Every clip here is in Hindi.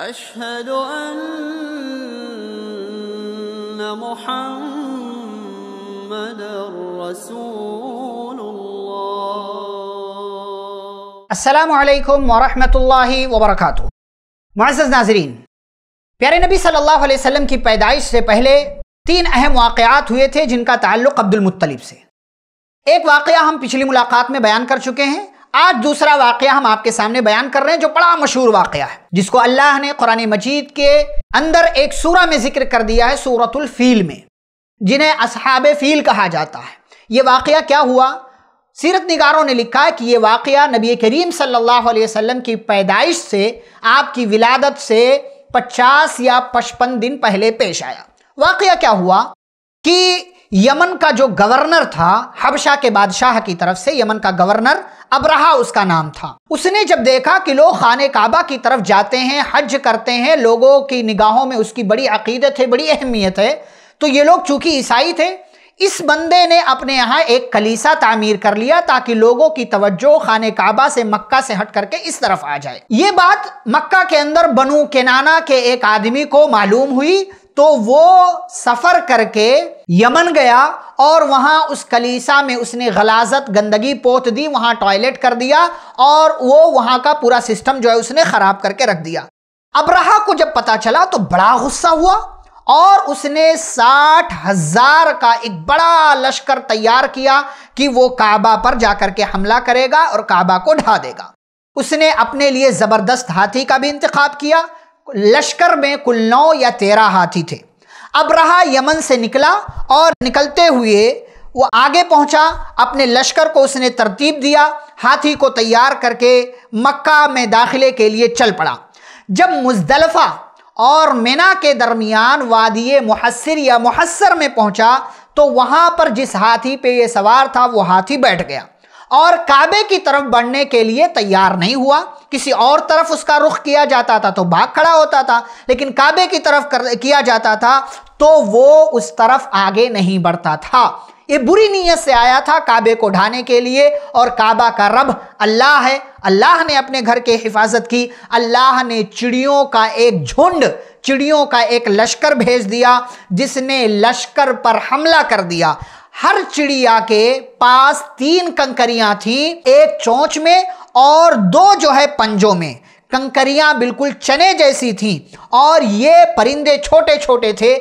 أشهد أن محمد رسول الله السلام عليكم ورحمة الله وبركاته معزز नाजरीन प्यारे नबी सल्लल्लाहु अलैहि वसल्लम की पैदाइश से पहले तीन अहम वाक़ात हुए थे जिनका ताल्लुक़ अब्दुल मुत्तलिब से एक वाक़ हम पिछली मुलाकात में बयान कर चुके हैं आज दूसरा वाक़ हम आपके सामने बयान कर रहे हैं जो बड़ा मशहूर वाक़ है जिसको अल्लाह ने कुरान मजीद के अंदर एक सूरा में जिक्र कर दिया है सूरतुल फील में जिन्हें असहाब फील कहा जाता है ये वाक़ क्या हुआ सीरत निगारों ने लिखा है कि ये वाक़ नबी करीम सल्लल्लाहु अलैहि वसल्लम की पैदाइश से आपकी विलादत से पचास या पचपन दिन पहले पेश आया वाक़ क्या हुआ कि यमन का जो गवर्नर था हबशा के बादशाह की तरफ से यमन का गवर्नर रहा उसका नाम था उसने जब देखा कि लोग खान काबा की तरफ जाते हैं हज करते हैं लोगों की निगाहों में उसकी बड़ी अकीदत है बड़ी अहमियत है तो ये लोग चूंकि ईसाई थे इस बंदे ने अपने यहाँ एक कलीसा तामीर कर लिया ताकि लोगों की तवज्जो खान काबा से मक्का से हट करके इस तरफ आ जाए ये बात मक्का के अंदर बनू केनाना के एक आदमी को मालूम हुई तो वो सफ़र करके यमन गया और वहां उस कलीसा में उसने गलाजत गंदगी पोत दी वहाँ टॉयलेट कर दिया और वो वहां का पूरा सिस्टम जो है उसने ख़राब करके रख दिया अब्राहा को जब पता चला तो बड़ा गुस्सा हुआ और उसने साठ हजार का एक बड़ा लश्कर तैयार किया कि वो काबा पर जाकर के हमला करेगा और काबा को ढा देगा उसने अपने लिए ज़बरदस्त हाथी का भी इंतखा किया लश्कर में कुल नौ या तेरह हाथी थे अब रहा यमन से निकला और निकलते हुए वो आगे पहुंचा अपने लश्कर को उसने तरतीब दिया हाथी को तैयार करके मक्का में दाखिले के लिए चल पड़ा जब मुजदलफ़ा और मिना के दरमियान वादिय मुहसर या मुहसर में पहुंचा तो वहाँ पर जिस हाथी पे ये सवार था वो हाथी बैठ गया और काबे की तरफ बढ़ने के लिए तैयार नहीं हुआ किसी और तरफ उसका रुख किया जाता था तो भाग खड़ा होता था लेकिन काबे की तरफ कर, किया जाता था तो वो उस तरफ आगे नहीं बढ़ता था ये बुरी नीयत से आया था काबे को ढाने के लिए और काबा का रब अल्लाह है अल्लाह ने अपने घर के हिफाजत की अल्लाह ने चिड़ियों का एक झुंड चिड़ियों का एक लश्कर भेज दिया जिसने लश्कर पर हमला कर दिया हर चिड़िया के पास तीन कंकरियां थी एक चोंच में और दो जो है पंजों में कंकरियां बिल्कुल चने जैसी थी और ये परिंदे छोटे छोटे थे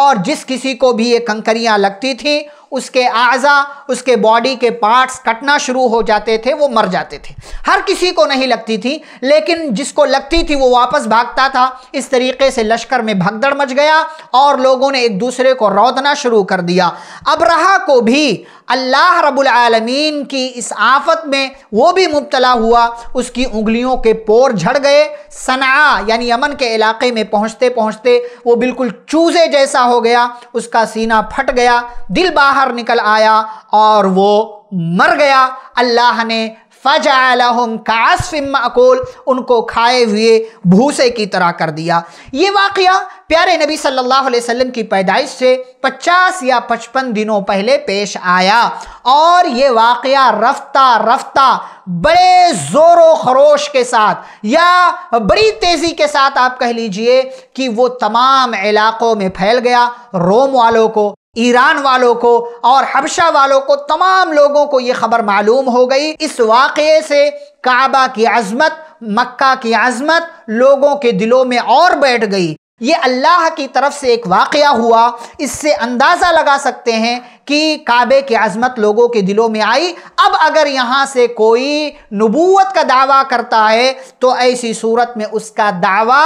और जिस किसी को भी ये कंकरियां लगती थी उसके आज़ा उसके बॉडी के पार्ट्स कटना शुरू हो जाते थे वो मर जाते थे हर किसी को नहीं लगती थी लेकिन जिसको लगती थी वो वापस भागता था इस तरीके से लश्कर में भगदड़ मच गया और लोगों ने एक दूसरे को रौदना शुरू कर दिया अबरहा को भी अल्लाह रबालमीन की इस आफत में वो भी मुबतला हुआ उसकी उंगलियों के पोर झड़ गए सना यानी यमन के इलाके में पहुँचते पहुँचते वो बिल्कुल चूजे जैसा हो गया उसका सीना फट गया दिल बाहर बाहर निकल आया और वो मर गया अल्लाह ने फ़जालहम अकोल उनको खाए हुए भूसे की तरह कर दिया ये वाकया प्यारे नबी सल्लल्लाहु अलैहि वसल्लम की पैदाइश से 50 या 55 दिनों पहले पेश आया और ये वाक़ रफ्ता रफ्ता बड़े ज़ोर खरोश के साथ या बड़ी तेज़ी के साथ आप कह लीजिए कि वो तमाम इलाक़ों में फैल गया रोम वालों को ईरान वालों को और हबशा वालों को तमाम लोगों को ये खबर मालूम हो गई इस वाक़े से काबा की अजमत मक्का की अजमत लोगों के दिलों में और बैठ गई ये अल्लाह की तरफ से एक वाकया हुआ इससे अंदाज़ा लगा सकते हैं कि काबे की अजमत लोगों के दिलों में आई अब अगर यहाँ से कोई नबूत का दावा करता है तो ऐसी सूरत में उसका दावा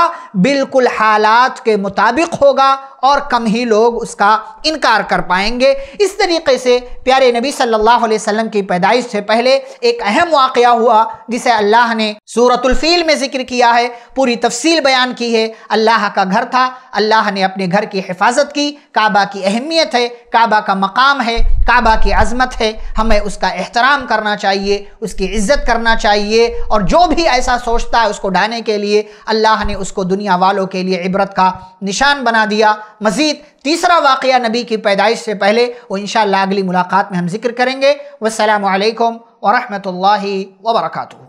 बिल्कुल हालात के मुताबिक होगा और कम ही लोग उसका इनकार कर पाएंगे इस तरीके से प्यारे नबी सल्लल्लाहु अलैहि वसल्लम की पैदाइश से पहले एक अहम वाक़ हुआ जिसे अल्लाह ने सूरतुलफील में ज़िक्र किया है पूरी तफसील बयान की है अल्लाह का घर था अल्लाह ने अपने घर की हिफाजत की काबा की अहमियत है काबा का मकाम है काबा की अजमत है हमें उसका एहतराम करना चाहिए उसकी इज़्ज़त करना चाहिए और जो भी ऐसा सोचता है उसको डाने के लिए अल्लाह ने उसको दुनिया वालों के लिए इबरत का निशान बना दिया मज़ीद तीसरा वाक़ नबी की पैदाइश से पहले वो इन अगली मुलाकात में हम जिक्र करेंगे वालकम वरहमल वर्का